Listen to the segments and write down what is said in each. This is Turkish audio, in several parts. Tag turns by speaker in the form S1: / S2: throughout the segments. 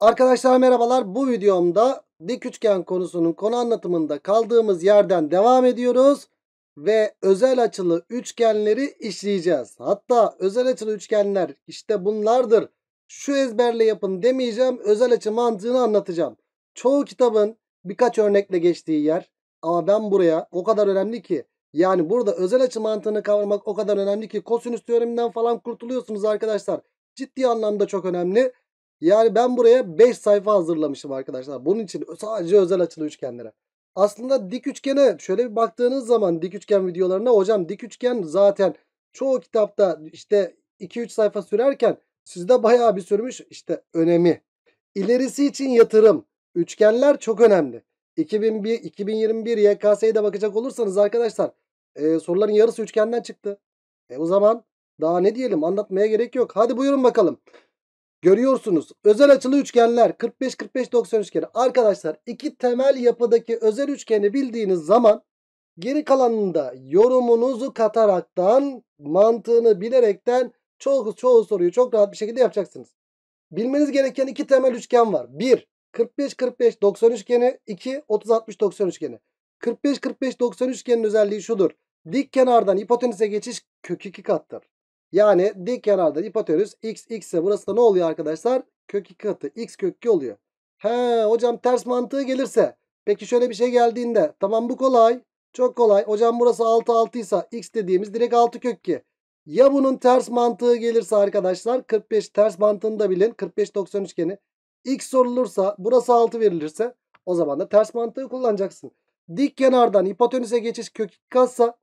S1: Arkadaşlar merhabalar. Bu videomda dik üçgen konusunun konu anlatımında kaldığımız yerden devam ediyoruz. Ve özel açılı üçgenleri işleyeceğiz. Hatta özel açılı üçgenler işte bunlardır. Şu ezberle yapın demeyeceğim. Özel açı mantığını anlatacağım. Çoğu kitabın birkaç örnekle geçtiği yer. Ama ben buraya o kadar önemli ki. Yani burada özel açı mantığını kavramak o kadar önemli ki kosinüs teoreminden falan kurtuluyorsunuz arkadaşlar. Ciddi anlamda çok önemli. Yani ben buraya 5 sayfa hazırlamışım arkadaşlar. Bunun için sadece özel açılı üçgenlere. Aslında dik üçgene şöyle bir baktığınız zaman dik üçgen videolarına hocam dik üçgen zaten çoğu kitapta işte 2-3 sayfa sürerken sizde bayağı bir sürmüş işte önemi. İlerisi için yatırım. Üçgenler çok önemli. 2001, 2021 YKS'ye de bakacak olursanız arkadaşlar e, soruların yarısı üçgenden çıktı. E o zaman daha ne diyelim anlatmaya gerek yok. Hadi buyurun bakalım. Görüyorsunuz özel açılı üçgenler 45-45-90 üçgeni. Arkadaşlar iki temel yapıdaki özel üçgeni bildiğiniz zaman geri kalanında yorumunuzu kataraktan mantığını bilerekten çoğu, çoğu soruyu çok rahat bir şekilde yapacaksınız. Bilmeniz gereken iki temel üçgen var. 1. 45-45-90 üçgeni 2. 30-60-90 üçgeni. 45-45-90 üçgenin özelliği şudur. Dik kenardan hipotenüse geçiş kök 2 kattır. Yani dik kenarda hipotenüs x x ise burası da ne oluyor arkadaşlar? Kök 2 katı x kök 2 oluyor. He hocam ters mantığı gelirse peki şöyle bir şey geldiğinde tamam bu kolay. Çok kolay. Hocam burası 6 6 ise x dediğimiz direkt 6 kök 2. Ya bunun ters mantığı gelirse arkadaşlar 45 ters mantığını da bilin. 45 90 üçgeni. X sorulursa burası 6 verilirse o zaman da ters mantığı kullanacaksın. Dik kenardan hipotenüse geçiş kök 2 katsa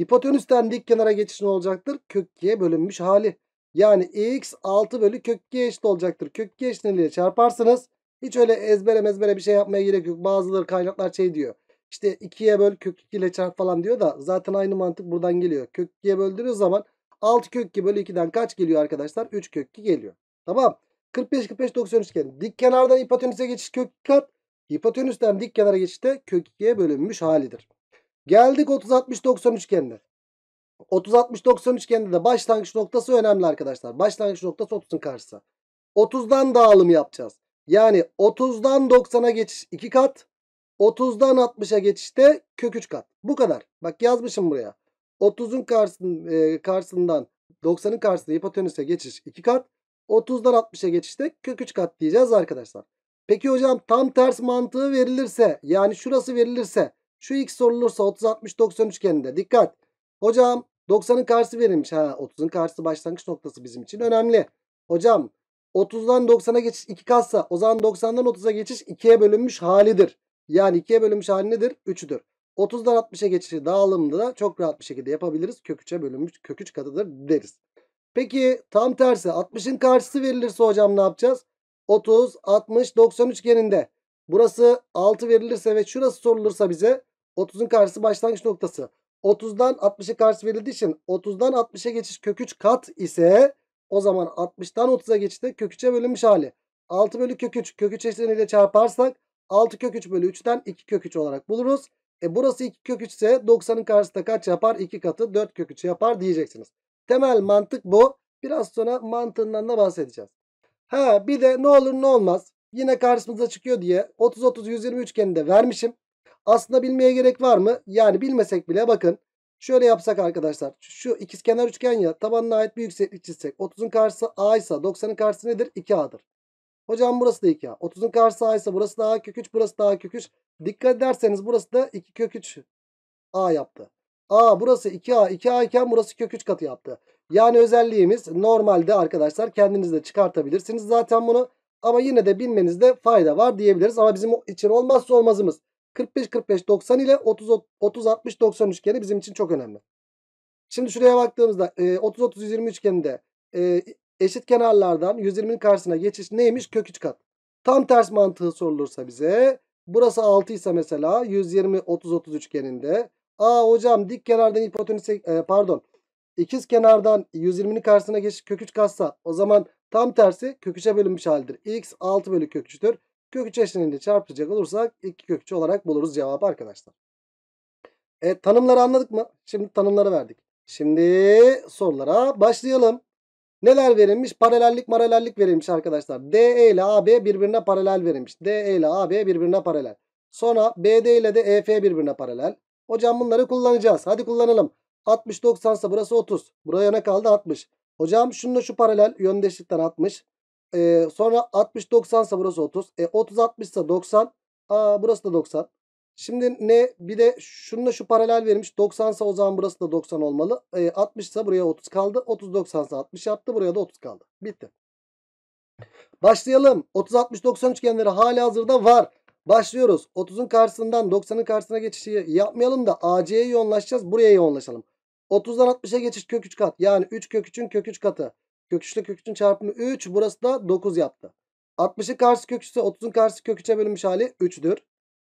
S1: Hipotenüsten dik kenara geçiş ne olacaktır? Kök 2'ye bölünmüş hali. Yani x 6 bölü kök 2'ye eşit olacaktır. Kök 2 eşitliğiyle çarparsınız. Hiç öyle ezbere mezbere bir şey yapmaya gerek yok. Bazıları kaynaklar şey diyor. İşte 2'ye böl kök 2 ile çarp falan diyor da zaten aynı mantık buradan geliyor. Kök 2'ye böldüğünüz zaman 6 kök 2 bölü 2'den kaç geliyor arkadaşlar? 3 kök 2 geliyor. Tamam. 45 45 90 üçgen. Dik kenardan hipotenüse geçiş kök 2 kat. Hipotenüsten dik kenara geçişte kök 2'ye bölünmüş halidir. Geldik 30-60-90 üçgenine. 30-60-90 üçgeninde de başlangıç noktası önemli arkadaşlar. Başlangıç noktası 30'un karşısı. 30'dan dağılım yapacağız. Yani 30'dan 90'a geçiş 2 kat. 30'dan 60'a geçişte kök 3 kat. Bu kadar. Bak yazmışım buraya. 30'un karşısın, e, karşısından 90'ın karşısında hipotenüse geçiş 2 kat. 30'dan 60'a geçişte kök 3 kat diyeceğiz arkadaşlar. Peki hocam tam ters mantığı verilirse yani şurası verilirse şu x sorulursa 30 60 90 üçgeninde. Dikkat. Hocam 90'ın karşısı verilmiş. Ha 30'un karşısı başlangıç noktası bizim için önemli. Hocam 30'dan 90'a geçiş 2 katsa o zaman 90'dan 30'a geçiş 2'ye bölünmüş halidir. Yani 2'ye bölünmüş hali nedir? 3'üdür. 30'dan 60'a geçişi dağılımda da çok rahat bir şekilde yapabiliriz. Kök 3'e bölünmüş kök 3 katıdır deriz. Peki tam tersi 60'ın karşısı verilirse hocam ne yapacağız? 30, 60, 90 üçgeninde. Burası 6 verilirse ve şurası sorulursa bize 30'un karşısı başlangıç noktası. 30'dan 60'a karşı verildiği için 30'dan 60'a geçiş kök 3 kat ise o zaman 60'dan 30'a geçişte kök 3'e bölünmüş hali. 6 bölü kök 3 kök 3 eşleniyle çarparsak 6 kök 3 bölü 3'ten 2 kök 3 olarak buluruz. E burası 2 kök 3 ise 90'ın karşısında kaç yapar? 2 katı 4 kök 3 yapar diyeceksiniz. Temel mantık bu. Biraz sonra mantığından da bahsedeceğiz. Ha bir de ne olur ne olmaz. Yine karşımıza çıkıyor diye 30-30-120 üçgenini de vermişim. Aslında bilmeye gerek var mı? Yani bilmesek bile bakın. Şöyle yapsak arkadaşlar. Şu ikizkenar üçgen ya tabanına ait bir yükseklik çizsek. 30'un karşısı A ise 90'ın karşısı nedir? 2A'dır. Hocam burası da 2A. 30'un karşısı A ise burası da A kök 3 burası da A kök 3. Dikkat ederseniz burası da 2 kök 3 A yaptı. A burası 2A 2A iken burası kök 3 katı yaptı. Yani özelliğimiz normalde arkadaşlar kendiniz de çıkartabilirsiniz zaten bunu. Ama yine de bilmenizde fayda var diyebiliriz. Ama bizim için olmazsa olmazımız. 45-45-90 ile 30-60-90 üçgeni bizim için çok önemli. Şimdi şuraya baktığımızda 30-30-120 e, üçgeninde e, eşit kenarlardan 120'nin karşısına geçiş neymiş? Kök 3 kat. Tam ters mantığı sorulursa bize burası 6 ise mesela 120-30-30 üçgeninde Aa hocam dik kenardan hipotenüse e, pardon ikiz kenardan 120'nin karşısına geçiş kök 3 katsa o zaman tam tersi kök 3'e bölünmüş haldir. X 6 bölü kök 3'tür. Kök 3 çarpacak olursak iki kök olarak buluruz cevabı arkadaşlar. E, tanımları anladık mı? Şimdi tanımları verdik. Şimdi sorulara başlayalım. Neler verilmiş? Paralellik paralellik verilmiş arkadaşlar. DE ile AB birbirine paralel verilmiş. DE ile AB birbirine paralel. Sonra BD ile de EF birbirine paralel. Hocam bunları kullanacağız. Hadi kullanalım. 60 90 ise burası 30. Buraya ne kaldı? 60. Hocam şununla şu paralel yöndeşlikten 60. E, sonra 60-90 ise burası 30. E, 30-60 ise 90. Aa, burası da 90. Şimdi ne bir de şununla şu paralel verilmiş. 90 ise o zaman burası da 90 olmalı. E, 60 ise buraya 30 kaldı. 30-90 ise 60 yaptı. Buraya da 30 kaldı. Bitti. Başlayalım. 30-60-90 üçgenleri hala hazırda var. Başlıyoruz. 30'un karşısından 90'ın karşısına geçişi yapmayalım da AC'ye yoğunlaşacağız. Buraya yoğunlaşalım. 30'dan 60'a geçiş kök 3 kat. Yani 3 kök 3'ün kök 3 katı. Kök 3 kök 3'ün çarpımı 3. Burası da 9 yaptı. 60'ın karşı kök 3 30'un karşı kök 3'e bölünmüş hali 3'dür.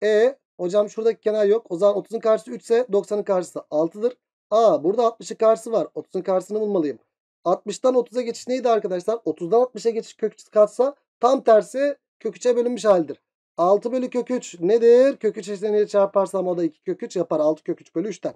S1: E hocam şuradaki kenar yok. O zaman 30'un karşısı 3 ise 90'ın karşısı 6'dır. A burada 60'ın karşısı var. 30'un karşısını bulmalıyım. 60'tan 30'a geçiş neydi arkadaşlar? 30'dan 60'a geçiş kök 3 katsa tam tersi kök 3'e bölünmüş haldir. 6 bölü kök 3 nedir? Kök 3 eşleniyle çarparsam o da 2 kök 3 yapar. 6 kök 3 bölü 3'ten.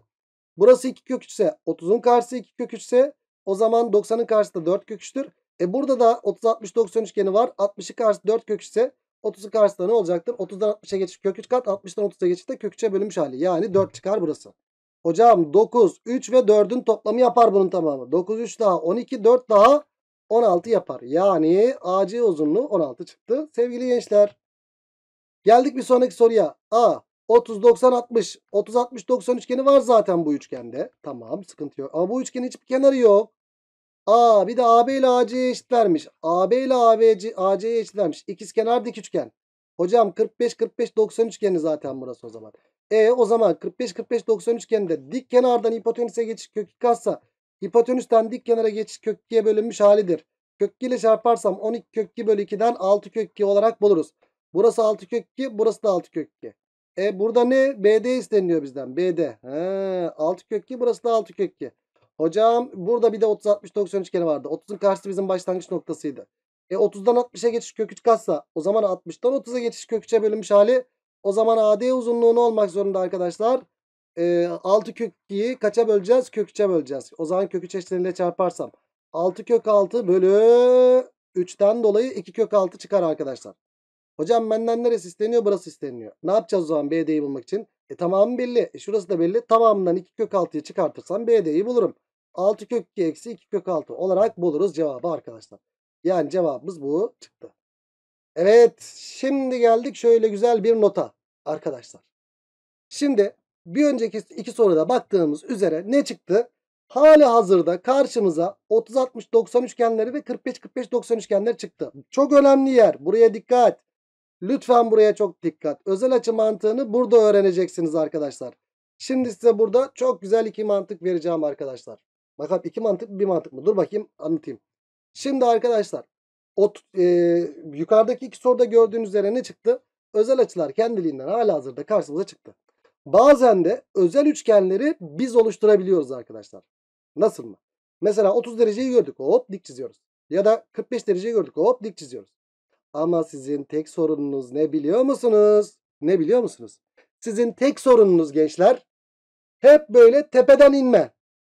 S1: Burası 2 kök 3 ise 30'un karşısı 2 kök 3 ise o zaman 90'ın karşısı 4 köküçtür. E burada da 30 60 90 üçgeni var. 60'ı karşısı 4 kök ise 30'u karşısı da ne olacaktır? 30'dan 60'a geçiş kök 3 kat, 60'dan 30'a geçiş de kök 3'e bölünmüş hali. Yani 4 çıkar burası. Hocam 9, 3 ve 4'ün toplamı yapar bunun tamamı. 9, 3 daha 12, 4 daha 16 yapar. Yani AC uzunluğu 16 çıktı. Sevgili gençler. Geldik bir sonraki soruya. A. 30, 90, 60. 30, 60, 90 üçgeni var zaten bu üçgende. Tamam sıkıntı yok. Ama bu üçgenin hiçbir kenarı yok. A bir de AB ile AC'ye eşitlermiş. AB ile ABC, AC'ye eşitlermiş. İkizkenar dik üçgen. Hocam 45 45 90 üçgeni zaten burası o zaman. E o zaman 45 45 90 üçgeninde dik kenardan hipotenüse geçiş kök 2 katsa hipotenüsten dik kenara geçiş kök 2'ye bölünmüş halidir. Kök 2 ile çarparsam 12 kök 2 bölü 2'den 6 kök 2 olarak buluruz. Burası 6 kök 2 burası da 6 kök 2. E burada ne? BD isteniyor bizden. BD. He, 6 kök 2 burası da 6 kök 2. Hocam burada bir de 30 60 90 üçgeni vardı. 30'un karşısı bizim başlangıç noktasıydı. E 30'dan 60'a geçiş kök 3 katsa o zaman 60'dan 30'a geçiş kök bölünmüş hali o zaman AD uzunluğu ne olmak zorunda arkadaşlar. E, 6 kök 2'yi kaça böleceğiz? Kök böleceğiz. O zaman kök 3 eşleriyle çarparsam 6 kök 6 bölü 3'ten dolayı 2 kök 6 çıkar arkadaşlar. Hocam benden neresi isteniyor? Burası isteniyor. Ne yapacağız o zaman BD'yi bulmak için? E tamamı belli. E, şurası da belli. Tamamından 2 kök 6'yı çıkartırsam BD'yi bulurum. 6 kök 2 eksi 2 kök 6 olarak buluruz cevabı arkadaşlar. Yani cevabımız bu çıktı. Evet şimdi geldik şöyle güzel bir nota arkadaşlar. Şimdi bir önceki iki soruda baktığımız üzere ne çıktı? Hali hazırda karşımıza 30-60-90 üçgenleri ve 45-45-90 üçgenleri çıktı. Çok önemli yer. Buraya dikkat. Lütfen buraya çok dikkat. Özel açı mantığını burada öğreneceksiniz arkadaşlar. Şimdi size burada çok güzel iki mantık vereceğim arkadaşlar. Bakalım iki mantık mı bir mantık mı? Dur bakayım anlatayım. Şimdi arkadaşlar o, e, yukarıdaki iki soruda gördüğünüz üzere ne çıktı? Özel açılar kendiliğinden hala hazırda karşımıza çıktı. Bazen de özel üçgenleri biz oluşturabiliyoruz arkadaşlar. Nasıl mı? Mesela 30 dereceyi gördük hop dik çiziyoruz. Ya da 45 dereceyi gördük hop dik çiziyoruz. Ama sizin tek sorununuz ne biliyor musunuz? Ne biliyor musunuz? Sizin tek sorununuz gençler hep böyle tepeden inme.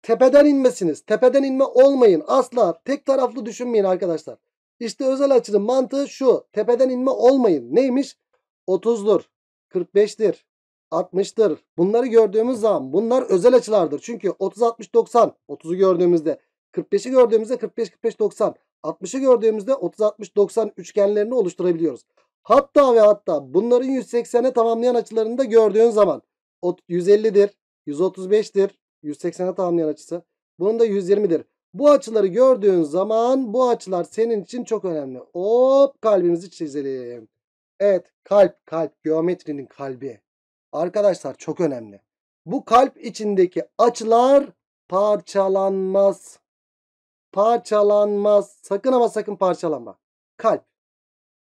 S1: Tepeden inmesiniz. Tepeden inme olmayın. Asla tek taraflı düşünmeyin arkadaşlar. İşte özel açının mantığı şu. Tepeden inme olmayın. Neymiş? 30'dur, 45'tir, 60'tır. Bunları gördüğümüz zaman bunlar özel açılardır. Çünkü 30, 60, 90. 30'u gördüğümüzde 45'i gördüğümüzde 45, 45, 90. 60'ı gördüğümüzde 30, 60, 90 üçgenlerini oluşturabiliyoruz. Hatta ve hatta bunların 180'e tamamlayan açılarını da gördüğün zaman 150'dir, 135'tir, 180'e tamamlayan açısı. Bunun da 120'dir. Bu açıları gördüğün zaman bu açılar senin için çok önemli. Hop kalbimizi çizelim. Evet kalp kalp geometrinin kalbi. Arkadaşlar çok önemli. Bu kalp içindeki açılar parçalanmaz. Parçalanmaz. Sakın ama sakın parçalanma. Kalp.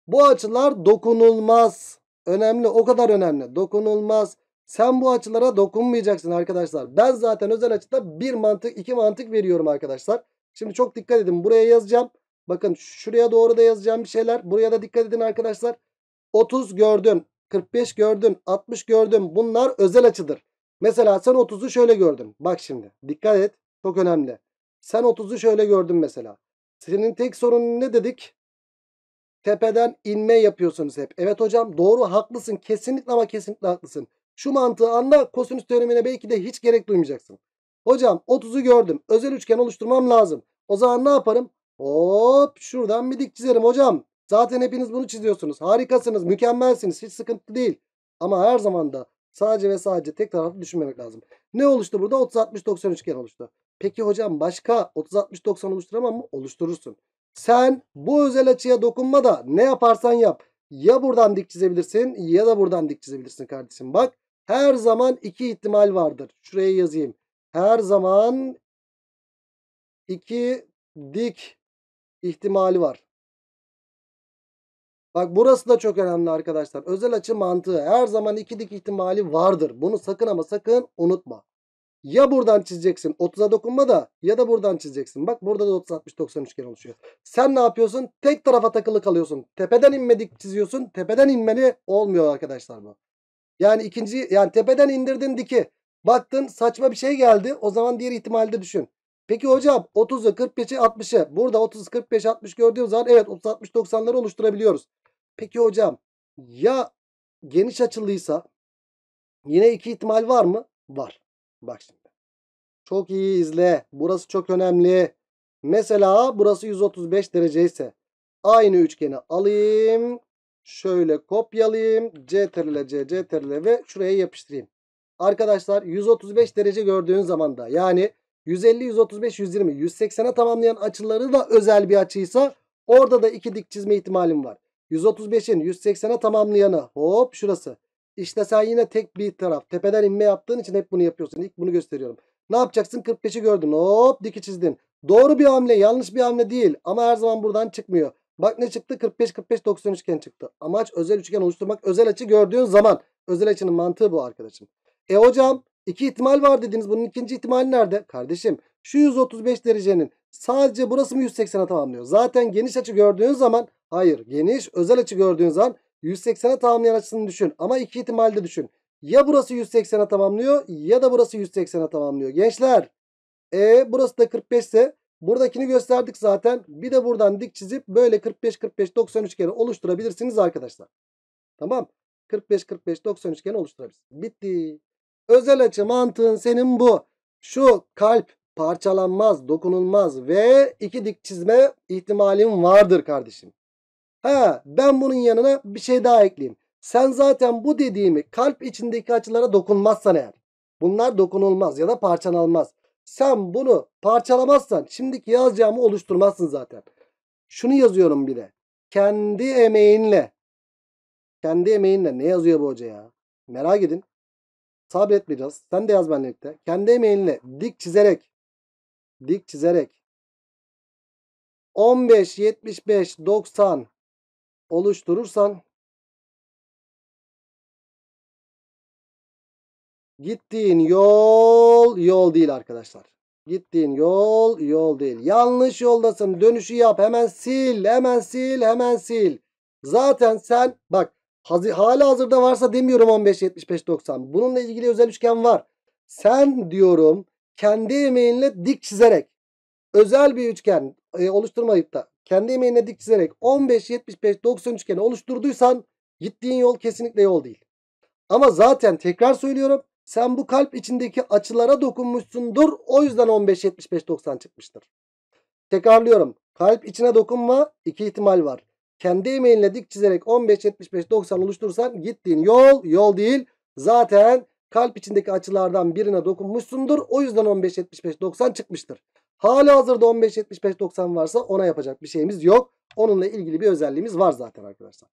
S1: Bu açılar dokunulmaz. Önemli o kadar önemli. Dokunulmaz. Sen bu açılara dokunmayacaksın arkadaşlar. Ben zaten özel açıda bir mantık iki mantık veriyorum arkadaşlar. Şimdi çok dikkat edin. Buraya yazacağım. Bakın şuraya doğru da yazacağım bir şeyler. Buraya da dikkat edin arkadaşlar. 30 gördün. 45 gördün. 60 gördün. Bunlar özel açıdır. Mesela sen 30'u şöyle gördün. Bak şimdi. Dikkat et. Çok önemli. Sen 30'u şöyle gördün mesela. Senin tek sorunun ne dedik? Tepeden inme yapıyorsunuz hep. Evet hocam doğru haklısın. Kesinlikle ama kesinlikle haklısın. Şu mantığı anla kosinüs teoremine belki de hiç gerek duymayacaksın. Hocam 30'u gördüm. Özel üçgen oluşturmam lazım. O zaman ne yaparım? Hop şuradan bir dik çizerim hocam. Zaten hepiniz bunu çiziyorsunuz. Harikasınız, mükemmelsiniz. Hiç sıkıntı değil. Ama her zaman da sadece ve sadece tek taraflı düşünmemek lazım. Ne oluştu burada? 30-60-90 üçgen oluştu. Peki hocam başka 30-60-90 oluşturamam mı? Oluşturursun. Sen bu özel açıya dokunma da ne yaparsan yap. Ya buradan dik çizebilirsin ya da buradan dik çizebilirsin kardeşim. Bak her zaman iki ihtimal vardır. Şuraya yazayım. Her zaman iki dik ihtimali var. Bak burası da çok önemli arkadaşlar. Özel açı mantığı her zaman iki dik ihtimali vardır. Bunu sakın ama sakın unutma. Ya buradan çizeceksin 30'a dokunma da ya da buradan çizeceksin. Bak burada da 30 60 90 üçgen oluşuyor. Sen ne yapıyorsun? Tek tarafa takılı kalıyorsun. Tepeden inmedik çiziyorsun. Tepeden inmeli olmuyor arkadaşlar bu. Yani ikinci yani tepeden indirdin diki. Baktın saçma bir şey geldi. O zaman diğer ihtimalde düşün. Peki hocam 30'u 45'i 60'ı. Burada 30 45 60 gördüğümüz zaman evet 30 60 90'ları oluşturabiliyoruz. Peki hocam ya geniş açılıysa yine iki ihtimal var mı? Var. Bak şimdi. Çok iyi izle. Burası çok önemli. Mesela burası 135 derece ise aynı üçgeni alayım. Şöyle kopyalayayım. C terle C, C terle ve şuraya yapıştırayım. Arkadaşlar 135 derece gördüğün zaman da yani 150, 135, 120, 180'e tamamlayan açıları da özel bir açıysa orada da iki dik çizme ihtimalim var. 135'in 180'e tamamlayanı hop şurası. İşte sen yine tek bir taraf tepeden inme yaptığın için hep bunu yapıyorsun. İlk bunu gösteriyorum. Ne yapacaksın? 45'i gördün. Hop diki çizdin. Doğru bir hamle yanlış bir hamle değil ama her zaman buradan çıkmıyor. Bak ne çıktı? 45-45-90 üçgen çıktı. Amaç özel üçgen oluşturmak. Özel açı gördüğün zaman. Özel açının mantığı bu arkadaşım. E hocam iki ihtimal var dediniz. Bunun ikinci ihtimali nerede? Kardeşim şu 135 derecenin sadece burası mı 180'e tamamlıyor? Zaten geniş açı gördüğün zaman hayır geniş özel açı gördüğün zaman 180'e tamamlayan açısını düşün. Ama iki de düşün. Ya burası 180'e tamamlıyor ya da burası 180'e tamamlıyor. Gençler e burası da 45 ise Buradakini gösterdik zaten. Bir de buradan dik çizip böyle 45 45 90 üçgeni oluşturabilirsiniz arkadaşlar. Tamam. 45 45 90 üçgeni oluşturabilirsiniz. Bitti. Özel açı mantığın senin bu. Şu kalp parçalanmaz, dokunulmaz ve iki dik çizme ihtimalim vardır kardeşim. Ha, ben bunun yanına bir şey daha ekleyeyim. Sen zaten bu dediğimi kalp içindeki açılara dokunmazsan eğer. Bunlar dokunulmaz ya da parçalanmaz. Sen bunu parçalamazsan şimdiki yazacağımı oluşturmazsın zaten. Şunu yazıyorum bile. Kendi emeğinle. Kendi emeğinle. Ne yazıyor bu hoca ya? Merak edin. Sabret biraz. Sen de yaz benlikte. Kendi emeğinle dik çizerek. Dik çizerek. 15, 75, 90 oluşturursan Gittiğin yol yol değil arkadaşlar. Gittiğin yol yol değil. Yanlış yoldasın. Dönüşü yap. Hemen sil. Hemen sil. Hemen sil. Zaten sen bak hala hazırda varsa demiyorum 15 75 90. Bununla ilgili özel üçgen var. Sen diyorum kendi emeğinle dik çizerek özel bir üçgen e, oluşturmayıp da kendi emeğinle dik çizerek 15 75 90 üçgeni oluşturduysan gittiğin yol kesinlikle yol değil. Ama zaten tekrar söylüyorum sen bu kalp içindeki açılara dokunmuşsundur. O yüzden 15 75 90 çıkmıştır. Tekrarlıyorum. Kalp içine dokunma iki ihtimal var. Kendi emeğinle dik çizerek 15 75 90 oluşturursan gittiğin yol yol değil. Zaten kalp içindeki açılardan birine dokunmuşsundur. O yüzden 15 75 90 çıkmıştır. Hali hazırda 15 75 90 varsa ona yapacak bir şeyimiz yok. Onunla ilgili bir özelliğimiz var zaten arkadaşlar.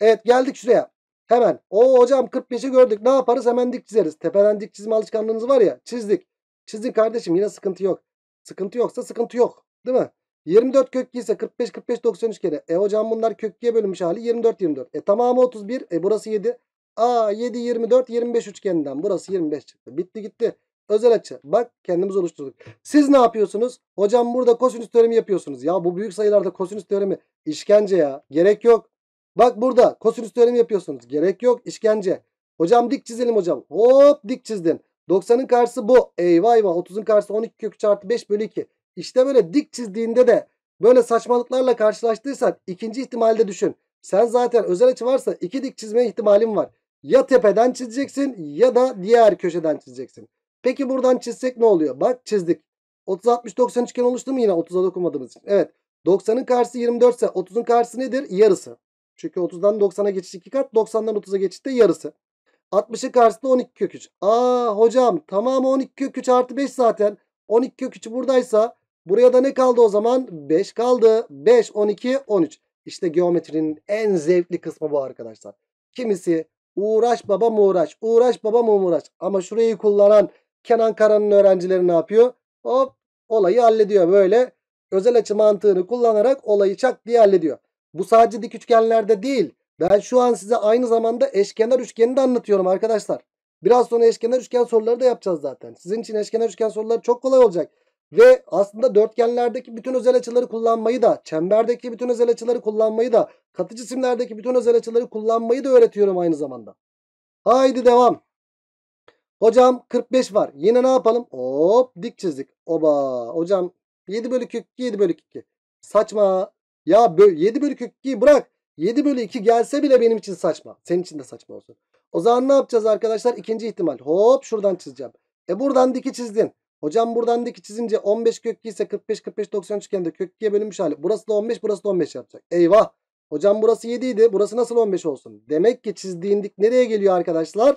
S1: Evet geldik şuraya. Hemen o hocam 45'i gördük ne yaparız hemen dik çizeriz. Tepeden dik çizme alışkanlığınız var ya çizdik. Çizdik kardeşim yine sıkıntı yok. Sıkıntı yoksa sıkıntı yok değil mi? 24 kök ise 45 45 93 kere. E hocam bunlar kökkiye bölünmüş hali 24 24. E tamamı 31. E burası 7. A 7 24 25 üçgeninden burası 25 çıktı. Bitti gitti. Özel açı. Bak kendimiz oluşturduk. Siz ne yapıyorsunuz? Hocam burada kosinüs teoremi yapıyorsunuz. Ya bu büyük sayılarda kosinüs teoremi işkence ya. Gerek yok. Bak burada kosinüs teoremi yapıyorsunuz. Gerek yok işkence. Hocam dik çizelim hocam. Hop dik çizdin. 90'ın karşısı bu. Eyvah eyvah 30'un karşısı 12 kök çarpı 5 bölü 2. İşte böyle dik çizdiğinde de böyle saçmalıklarla karşılaştıysan ikinci ihtimalde düşün. Sen zaten özel açı varsa iki dik çizme ihtimalin var. Ya tepeden çizeceksin ya da diğer köşeden çizeceksin. Peki buradan çizsek ne oluyor? Bak çizdik. 30 60 90 üçgen oluştu mu yine 30'a dokunmadığımız için? Evet. 90'ın karşısı 24 ise 30'un karşısı nedir? Yarısı. Çünkü 30'dan 90'a geçiş 2 kat. 90'dan 30'a de yarısı. 60'ın karşısında 12 kök 3. Aa hocam tamamı 12 kök 3 artı 5 zaten. 12 kök 3 buradaysa buraya da ne kaldı o zaman? 5 kaldı. 5, 12, 13. İşte geometrinin en zevkli kısmı bu arkadaşlar. Kimisi uğraş babam uğraş, uğraş babam uğraş. Ama şurayı kullanan Kenan Karan'ın öğrencileri ne yapıyor? Hop olayı hallediyor böyle. Özel açı mantığını kullanarak olayı çak diye hallediyor. Bu sadece dik üçgenlerde değil. Ben şu an size aynı zamanda eşkenar üçgeni de anlatıyorum arkadaşlar. Biraz sonra eşkenar üçgen soruları da yapacağız zaten. Sizin için eşkenar üçgen soruları çok kolay olacak. Ve aslında dörtgenlerdeki bütün özel açıları kullanmayı da, çemberdeki bütün özel açıları kullanmayı da, katı cisimlerdeki bütün özel açıları kullanmayı da öğretiyorum aynı zamanda. Haydi devam. Hocam 45 var. Yine ne yapalım? Hop dik çizdik. Oba. Hocam 7 bölü 2, 7 bölü 2. Saçma. Ya 7 bölü kök 2'yi bırak. 7 bölü 2 gelse bile benim için saçma. Senin için de saçma olsun. O zaman ne yapacağız arkadaşlar? İkinci ihtimal. Hop şuradan çizeceğim. E buradan diki çizdin. Hocam buradan diki çizince 15 kök 2 ise 45 45 90 üçgende kök 2'ye bölünmüş hali. Burası da 15 burası da 15 yapacak. Eyvah. Hocam burası 7 idi. Burası nasıl 15 olsun? Demek ki çizdiğin dik nereye geliyor arkadaşlar?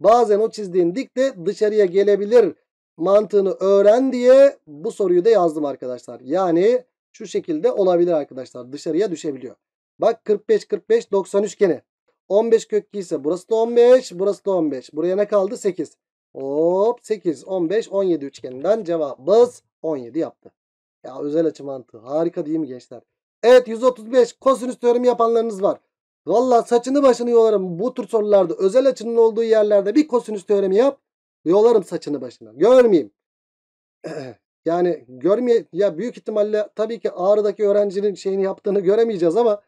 S1: Bazen o çizdiğin dik de dışarıya gelebilir mantığını öğren diye bu soruyu da yazdım arkadaşlar. Yani şu şekilde olabilir arkadaşlar. Dışarıya düşebiliyor. Bak 45 45 90 üçgeni. 15 kökü ise burası da 15 burası da 15. Buraya ne kaldı? 8. Hop 8 15 17 üçgeninden cevabımız 17 yaptı. Ya özel açı mantığı harika değil mi gençler? Evet 135 kosinüs teoremi yapanlarınız var. Valla saçını başını yolarım bu tür sorularda özel açının olduğu yerlerde bir kosinüs teoremi yap. Yolarım saçını başını. Görmeyeyim. Yani görmeye ya büyük ihtimalle tabii ki Ağrı'daki öğrencinin şeyini yaptığını göremeyeceğiz ama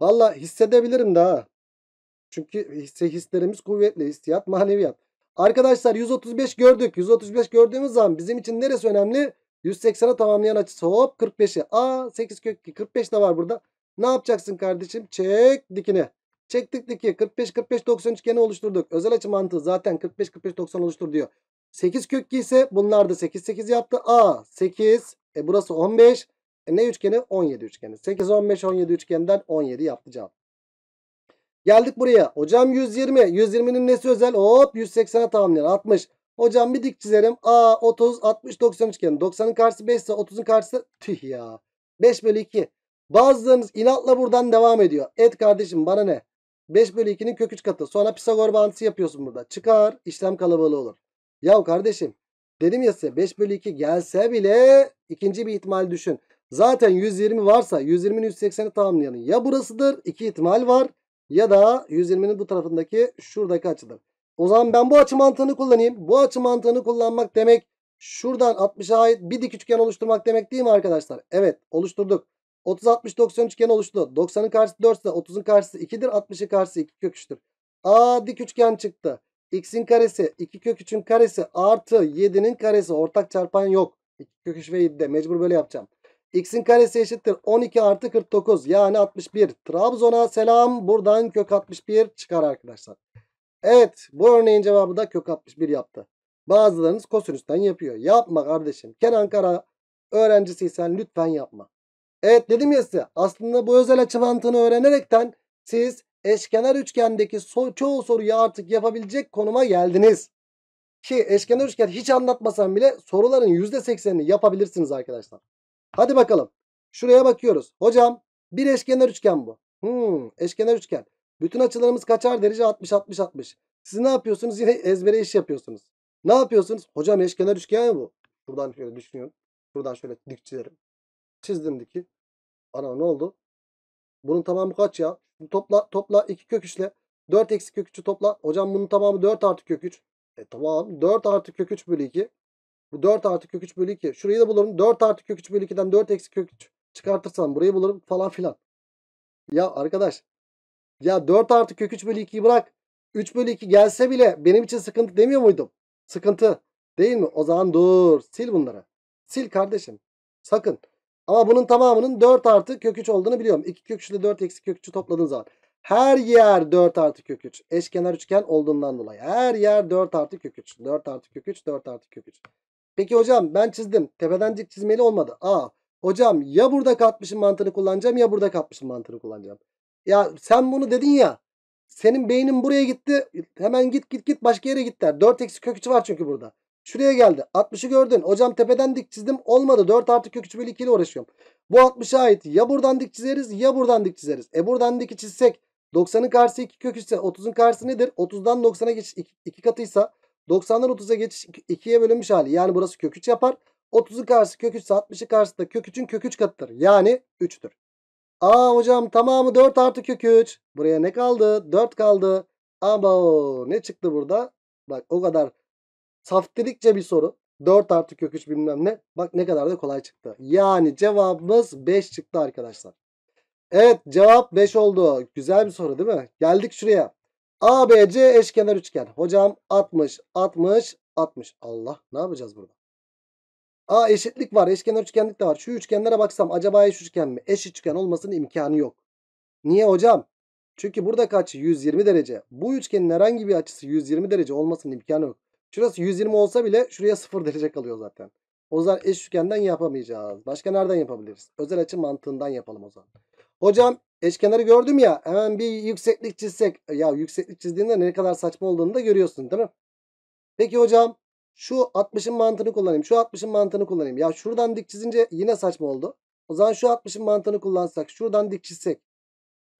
S1: valla hissedebilirim daha. Çünkü hislerimiz kuvvetli. istiyat maneviyat. Arkadaşlar 135 gördük. 135 gördüğümüz zaman bizim için neresi önemli? 180'e tamamlayan açısı hop 45'i. Aa 8 kök 2 45 de var burada. Ne yapacaksın kardeşim? Çek dikine. Çektik diki 45 45 90 üçgeni oluşturduk. Özel açı mantığı zaten 45 45 90 oluştur diyor. 8 kök ise bunlar da 8 8 yaptı. A 8. E burası 15. E ne üçgeni? 17 üçgeni. 8 15 17 üçgeninden 17 yaptı cevap. Geldik buraya. Hocam 120. 120'nin nesi özel? Hop 180'e tamamlayan 60. Hocam bir dik çizerim. A 30 60 90 üçgeni. 90'ın karşısı 5 ise 30'un karşısı tüh ya. 5 bölü 2. Bazılarınız inatla buradan devam ediyor. Et kardeşim bana ne? 5 bölü 2'nin kök 3 katı. Sonra Pisagor bağıntısı yapıyorsun burada. Çıkar işlem kalabalığı olur. Ya kardeşim dedim ya size 5 bölü 2 gelse bile ikinci bir ihtimal düşün. Zaten 120 varsa 120'nin 180'i tamamlayalım. Ya burasıdır iki ihtimal var ya da 120'nin bu tarafındaki şuradaki açıdır. O zaman ben bu açı mantığını kullanayım. Bu açı mantığını kullanmak demek şuradan 60'a ait bir dik üçgen oluşturmak demek değil mi arkadaşlar? Evet oluşturduk. 30 60 90 üçgen oluştu. 90'ın karşısı 4 ise 30'un karşısı 2'dir. 60'ın karşısı 2 köküçtür. Aa dik üçgen çıktı x'in karesi 2 kök 3'ün karesi artı 7'nin karesi ortak çarpan yok. 2 kök 3 ve 7'de mecbur böyle yapacağım. x'in karesi eşittir 12 artı 49 yani 61. Trabzon'a selam buradan kök 61 çıkar arkadaşlar. Evet bu örneğin cevabı da kök 61 yaptı. Bazılarınız kosinüsten yapıyor. Yapma kardeşim. Kenan Kara öğrencisiysen lütfen yapma. Evet dedim ya size aslında bu özel açı mantığını öğrenerekten siz eşkenar üçgendeki so çoğu soruyu artık yapabilecek konuma geldiniz. Ki eşkenar üçgen hiç anlatmasam bile soruların %80'ini yapabilirsiniz arkadaşlar. Hadi bakalım. Şuraya bakıyoruz. Hocam bir eşkenar üçgen bu. Hmm, eşkenar üçgen. Bütün açılarımız kaçar derece 60 60 60. Siz ne yapıyorsunuz? Yine ezbere iş yapıyorsunuz. Ne yapıyorsunuz? Hocam eşkenar üçgen bu? Buradan şöyle düşünüyorum. Buradan şöyle dik çizerim. Çizdim diki. Ana ne oldu? Bunun tamamı kaç ya? Şimdi topla topla 2 kök 3 ile 4 eksi kök 3'ü topla. Hocam bunun tamamı 4 artı kök 3. E tamam 4 artı kök 3 bölü 2. Bu 4 artı kök 3 bölü 2. Şurayı da bulurum, 4 artı kök 3 bölü 2'den 4 eksi kök 3 çıkartırsam burayı bulurum falan filan. Ya arkadaş ya 4 artı kök 3 bölü 2'yi bırak. 3 bölü 2 gelse bile benim için sıkıntı demiyor muydum? Sıkıntı değil mi? O zaman dur sil bunları. Sil kardeşim. Sakın. Ama bunun tamamının 4 artı kök 3 olduğunu biliyorum. 2 kök 3 ile 4 eksi kök 3'ü topladığın zaman. Her yer 4 artı kök 3. Eşkenar üçgen olduğundan dolayı. Her yer 4 artı kök 3. 4 artı kök 3, 4 artı kök 3. Peki hocam ben çizdim. Tepeden dik çizmeli olmadı. Aa hocam ya burada katmışım mantığını kullanacağım ya burada katmışım mantığını kullanacağım. Ya sen bunu dedin ya. Senin beynin buraya gitti. Hemen git git git başka yere git der. 4 eksi kök 3 var çünkü burada. Şuraya geldi. 60'ı gördün. Hocam tepeden dik çizdim. Olmadı. 4 artı kök 3 bölü 2 ile uğraşıyorum. Bu 60'a ait. Ya buradan dik çizeriz ya buradan dik çizeriz. E buradan dik çizsek 90'ın karşısı 2 kök 3 ise 30'un karşısı nedir? 30'dan 90'a geçiş 2, 2 katıysa 90'dan 30'a geçiş 2'ye bölünmüş hali. Yani burası kök 3 yapar. 30'un karşısı kök 3 ise 60'ı karşısı da kök 3'ün kök 3 katıdır. Yani 3'tür. Aa hocam tamamı 4 artı kök 3. Buraya ne kaldı? 4 kaldı. Ama o, ne çıktı burada? Bak o kadar Saftirikçe bir soru. 4 artı kök 3 bilmem ne. Bak ne kadar da kolay çıktı. Yani cevabımız 5 çıktı arkadaşlar. Evet cevap 5 oldu. Güzel bir soru değil mi? Geldik şuraya. ABC eşkenar üçgen. Hocam 60, 60, 60. Allah ne yapacağız burada? A eşitlik var. Eşkenar üçgenlik de var. Şu üçgenlere baksam acaba eş üçgen mi? Eş üçgen olmasının imkanı yok. Niye hocam? Çünkü burada kaç? 120 derece. Bu üçgenin herhangi bir açısı 120 derece olmasının imkanı yok. Şurası 120 olsa bile şuraya 0 derece kalıyor zaten. O zaman eş üçgenden yapamayacağız. Başka nereden yapabiliriz? Özel açı mantığından yapalım o zaman. Hocam eşkenarı gördüm ya hemen bir yükseklik çizsek. Ya yükseklik çizdiğinde ne kadar saçma olduğunu da görüyorsun değil mi? Peki hocam şu 60'ın mantığını kullanayım. Şu 60'ın mantığını kullanayım. Ya şuradan dik çizince yine saçma oldu. O zaman şu 60'ın mantığını kullansak. Şuradan dik çizsek.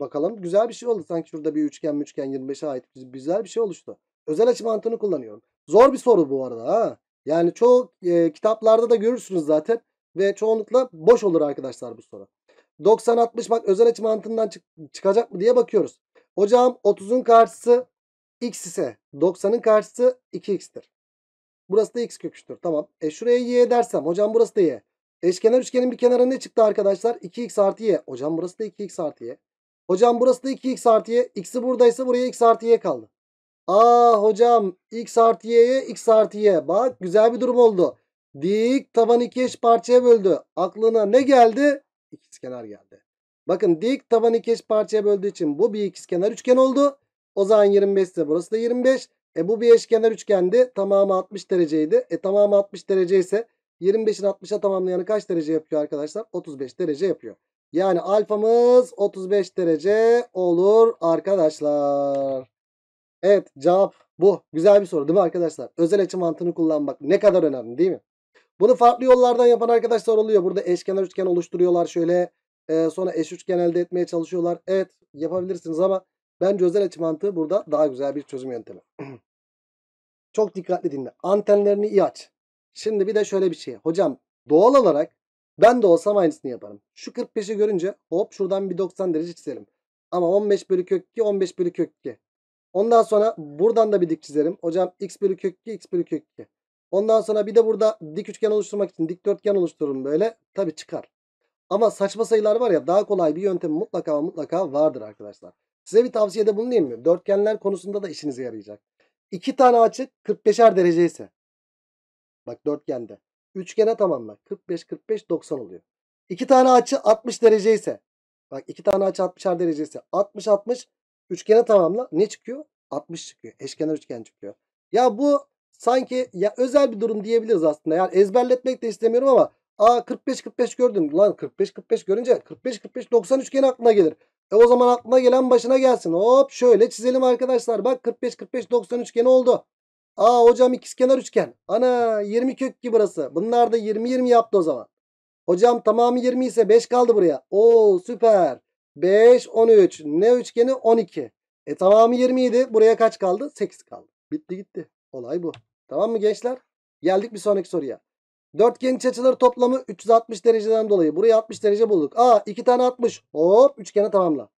S1: Bakalım güzel bir şey oldu. Sanki şurada bir üçgen üçgen 25'e ait güzel bir şey oluştu. Özel açı mantığını kullanıyorum. Zor bir soru bu arada. Ha? Yani çoğu e, kitaplarda da görürsünüz zaten. Ve çoğunlukla boş olur arkadaşlar bu soru. 90-60 bak özel açı mantığından çık çıkacak mı diye bakıyoruz. Hocam 30'un karşısı x ise 90'ın karşısı 2x'tir. Burası da x köküçtür. Tamam. E şuraya y dersem hocam burası da y. Eşkenar üçgenin bir kenarı ne çıktı arkadaşlar? 2x artı y. Hocam burası da 2x artı y. Hocam burası da 2x artı y. X'i buradaysa buraya x artı y kaldı. Aa hocam x artı y'ye x artı y. Bak güzel bir durum oldu. Dik taban iki eş parçaya böldü. Aklına ne geldi? İkizkenar geldi. Bakın dik taban iki eş parçaya böldüğü için bu bir ikizkenar üçgen oldu. O zaman 25 ise burası da 25. E bu bir eşkenar üçgendi. Tamamı 60 dereceydi. E tamamı 60 derece ise 25'in 60'a tamamlayanı kaç derece yapıyor arkadaşlar? 35 derece yapıyor. Yani alfamız 35 derece olur arkadaşlar. Evet cevap bu. Güzel bir soru değil mi arkadaşlar? Özel açı mantığını kullanmak ne kadar önemli değil mi? Bunu farklı yollardan yapan arkadaşlar oluyor. Burada eşkenar üçgen oluşturuyorlar şöyle. E, sonra eş üçgen elde etmeye çalışıyorlar. Evet yapabilirsiniz ama bence özel açı mantığı burada daha güzel bir çözüm yöntemi. Çok dikkatli dinle. Antenlerini iyi aç. Şimdi bir de şöyle bir şey. Hocam doğal olarak ben de olsam aynısını yaparım. Şu 45'i görünce hop şuradan bir 90 derece çizelim. Ama 15 bölü kök 2 15 bölü kök 2. Ondan sonra buradan da bir dik çizerim. Hocam x bölü kök 2 x bölü kök 2. Ondan sonra bir de burada dik üçgen oluşturmak için dikdörtgen oluştururum böyle. Tabi çıkar. Ama saçma sayılar var ya daha kolay bir yöntem mutlaka mutlaka vardır arkadaşlar. Size bir tavsiyede bulunayım mı? Dörtgenler konusunda da işinize yarayacak. İki tane açı 45'er derece ise. Bak dörtgende. Üçgene tamamla. 45, 45, 90 oluyor. İki tane açı 60 derece ise. Bak iki tane açı 60'er derece ise. 60, 60, Üçgeni tamamla. Ne çıkıyor? 60 çıkıyor. Eşkenar üçgen çıkıyor. Ya bu sanki ya özel bir durum diyebiliriz aslında. Yani ezberletmek de istemiyorum ama a 45 45 gördüm. Lan 45 45 görünce 45 45 90 üçgeni aklına gelir. E o zaman aklına gelen başına gelsin. Hop şöyle çizelim arkadaşlar. Bak 45 45 90 üçgeni oldu. Aa hocam ikizkenar üçgen. Ana 20 kök ki burası. Bunlar da 20 20 yaptı o zaman. Hocam tamamı 20 ise 5 kaldı buraya. Oo süper. 5, 13. Ne üçgeni? 12. E tamamı 27. Buraya kaç kaldı? 8 kaldı. Bitti gitti. Olay bu. Tamam mı gençler? Geldik bir sonraki soruya. Dörtgen iç açıları toplamı 360 dereceden dolayı. Buraya 60 derece bulduk. Aa 2 tane 60. Hop üçgeni tamamla.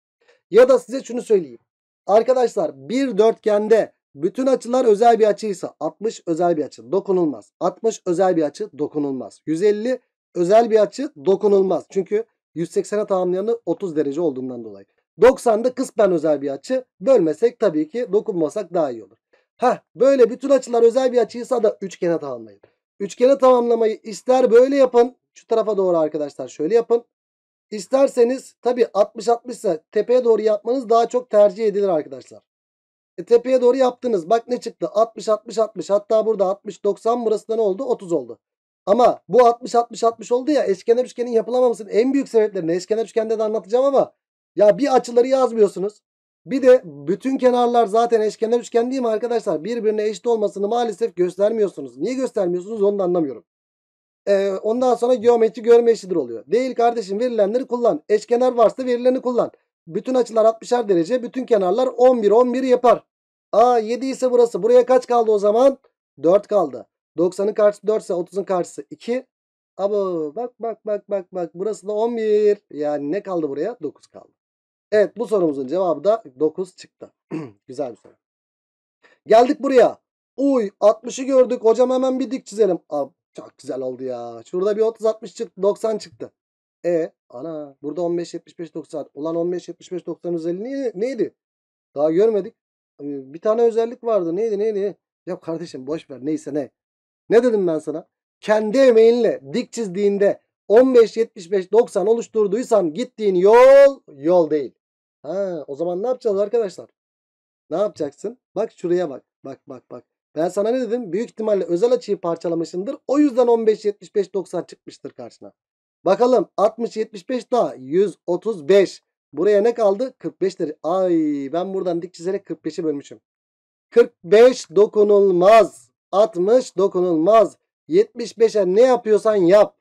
S1: Ya da size şunu söyleyeyim. Arkadaşlar bir dörtgende bütün açılar özel bir açıysa 60 özel bir açı dokunulmaz. 60 özel bir açı dokunulmaz. 150 özel bir açı dokunulmaz. Çünkü 180'e tamamlayanı 30 derece olduğundan dolayı. 90'da kısmen özel bir açı. Bölmesek tabii ki dokunmasak daha iyi olur. Ha böyle bütün açılar özel bir açıysa da üçgene tamamlayın. Üçgene tamamlamayı ister böyle yapın. Şu tarafa doğru arkadaşlar şöyle yapın. İsterseniz tabii 60-60 ise tepeye doğru yapmanız daha çok tercih edilir arkadaşlar. E, tepeye doğru yaptınız. Bak ne çıktı? 60-60-60 hatta burada 60-90 burası da ne oldu? 30 oldu. Ama bu 60-60-60 oldu ya eşkenar üçgenin yapılamamasının en büyük sebeplerini eşkenar üçgende de anlatacağım ama ya bir açıları yazmıyorsunuz. Bir de bütün kenarlar zaten eşkenar üçgen değil mi arkadaşlar? Birbirine eşit olmasını maalesef göstermiyorsunuz. Niye göstermiyorsunuz onu da anlamıyorum. Ee, ondan sonra geometri görme eşidir oluyor. Değil kardeşim verilenleri kullan. Eşkenar varsa verilerini kullan. Bütün açılar 60'ar derece. Bütün kenarlar 11 11 yapar. Aa 7 ise burası. Buraya kaç kaldı o zaman? 4 kaldı. 90'ın karşısı 4 ise 30'un karşısı 2. Abo bak bak bak bak bak burası da 11. Yani ne kaldı buraya? 9 kaldı. Evet bu sorumuzun cevabı da 9 çıktı. Güzel bir soru. Geldik buraya. Uy 60'ı gördük. Hocam hemen bir dik çizelim. Abi, çok güzel oldu ya. Şurada bir 30-60 çıktı. 90 çıktı. E ana burada 15-75-90. Ulan 15-75-90 özelliği neydi? Daha görmedik. Ee, bir tane özellik vardı. Neydi neydi? Ya kardeşim boş ver neyse ne. Ne dedim ben sana? Kendi emeğinle dik çizdiğinde 15, 75, 90 oluşturduysan gittiğin yol yol değil. Ha, o zaman ne yapacağız arkadaşlar? Ne yapacaksın? Bak şuraya bak. Bak bak bak. Ben sana ne dedim? Büyük ihtimalle özel açıyı parçalamışsındır. O yüzden 15, 75, 90 çıkmıştır karşına. Bakalım 60, 75 daha 135. Buraya ne kaldı? 45 45'leri. Ay ben buradan dik çizerek 45'i bölmüşüm. 45 dokunulmaz. 60 dokunulmaz. 75'e ne yapıyorsan yap.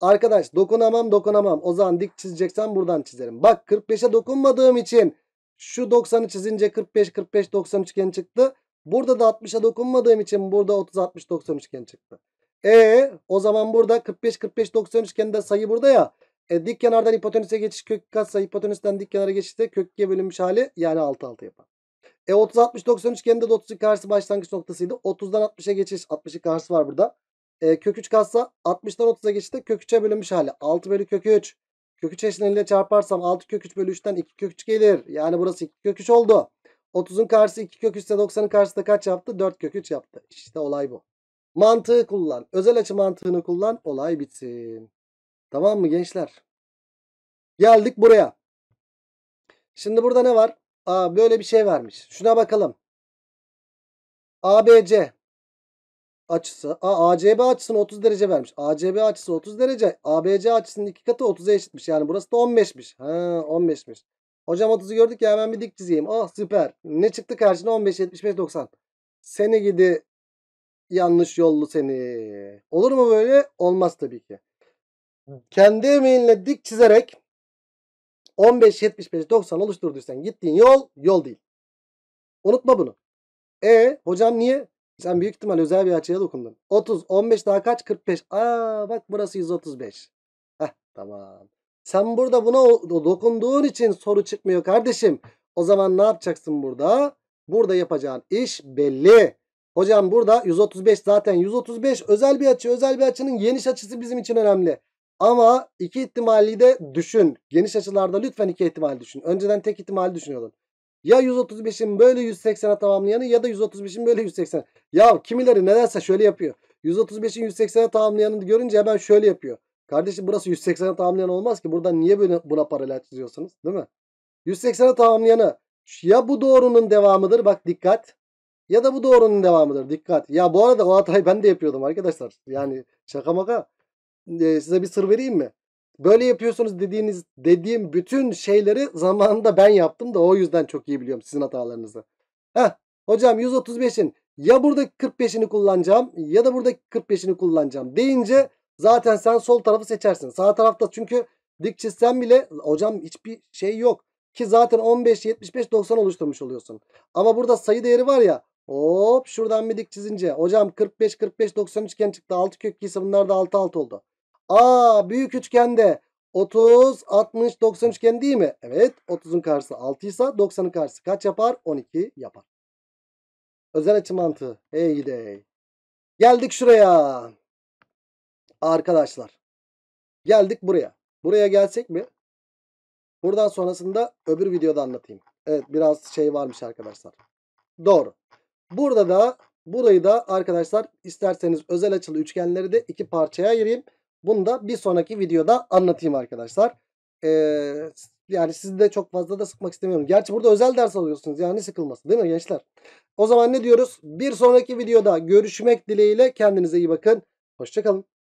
S1: Arkadaş dokunamam dokunamam. O zaman dik çizeceksen buradan çizerim. Bak 45'e dokunmadığım için şu 90'ı çizince 45 45 90 üçgen çıktı. Burada da 60'a dokunmadığım için burada 30 60 90 üçgen çıktı. E o zaman burada 45 45 90 üçgende sayı burada ya. E, dik kenardan hipotenüse geçiş kök kaç sayı hipotenüsten dik kenara geçişte kökge bölünmüş hali yani 6 6 yapar. E 30 60 93 kendi de 30'un karşısı başlangıç noktasıydı. 30'dan 60'a geçiş 60'ın karşısı var burada. E, kök 3 katsa 60'dan 30'a geçti, kök 3'e bölünmüş hali. 6 bölü kök 3. Kök 3 eşleniyle çarparsam 6 kök 3 bölü 3'ten 2 kök 3 gelir. Yani burası 2 kök 3 oldu. 30'un karşısı 2 kök 3 ise 90'ın karşısı kaç yaptı? 4 kök 3 yaptı. İşte olay bu. Mantığı kullan. Özel açı mantığını kullan. Olay bitsin. Tamam mı gençler? Geldik buraya. Şimdi burada ne var? Aa, böyle bir şey vermiş. Şuna bakalım. ABC açısı. A, ACB açısını 30 derece vermiş. ACB açısı 30 derece. ABC açısının iki katı 30'a eşitmiş. Yani burası da 15'miş. Ha 15'miş. Hocam 30'u gördük ya hemen bir dik çizeyim. Ah süper. Ne çıktı karşına? 15, 75, 90. Seni gidi yanlış yollu seni. Olur mu böyle? Olmaz tabii ki. Kendi emeğinle dik çizerek 15, 75, 90 oluşturduysan gittiğin yol yol değil. Unutma bunu. E hocam niye? Sen büyük ihtimal özel bir açıya dokundun. 30, 15 daha kaç? 45. Aa bak burası 135. Heh tamam. Sen burada buna dokunduğun için soru çıkmıyor kardeşim. O zaman ne yapacaksın burada? Burada yapacağın iş belli. Hocam burada 135 zaten 135 özel bir açı. Özel bir açının geniş açısı bizim için önemli. Ama iki ihtimali de düşün. Geniş açılarda lütfen iki ihtimali düşün. Önceden tek ihtimali düşünüyordun. Ya 135'in böyle 180'e tamamlayanı ya da 135'in böyle 180. Ya kimileri nedense şöyle yapıyor. 135'in 180'e tamamlayanını görünce hemen şöyle yapıyor. Kardeşim burası 180'e tamamlayan olmaz ki. Buradan niye böyle buna paralel çiziyorsunuz değil mi? 180'e tamamlayanı ya bu doğrunun devamıdır bak dikkat. Ya da bu doğrunun devamıdır dikkat. Ya bu arada o hatayı ben de yapıyordum arkadaşlar. Yani şaka maka e, size bir sır vereyim mi? Böyle yapıyorsunuz dediğiniz dediğim bütün şeyleri zamanında ben yaptım da o yüzden çok iyi biliyorum sizin hatalarınızı. Heh, hocam 135'in ya buradaki 45'ini kullanacağım ya da buradaki 45'ini kullanacağım deyince zaten sen sol tarafı seçersin. Sağ tarafta çünkü dik çizsen bile hocam hiçbir şey yok. Ki zaten 15, 75, 90 oluşturmuş oluyorsun. Ama burada sayı değeri var ya. Hop şuradan bir dik çizince. Hocam 45, 45, 90 üçgen çıktı. 6 kök ise bunlar da 6, 6 oldu. A büyük üçgende 30, 60, 90 üçgen değil mi? Evet. 30'un karşısı 6 ise 90'ın karşısı kaç yapar? 12 yapar. Özel açı mantığı. Hey gidey. Geldik şuraya. Arkadaşlar. Geldik buraya. Buraya gelsek mi? Buradan sonrasında öbür videoda anlatayım. Evet biraz şey varmış arkadaşlar. Doğru. Burada da burayı da arkadaşlar isterseniz özel açılı üçgenleri de iki parçaya ayırayım. Bunu da bir sonraki videoda anlatayım arkadaşlar. Ee, yani sizi de çok fazla da sıkmak istemiyorum. Gerçi burada özel ders alıyorsunuz. Yani sıkılması değil mi gençler? O zaman ne diyoruz? Bir sonraki videoda görüşmek dileğiyle kendinize iyi bakın. Hoşçakalın.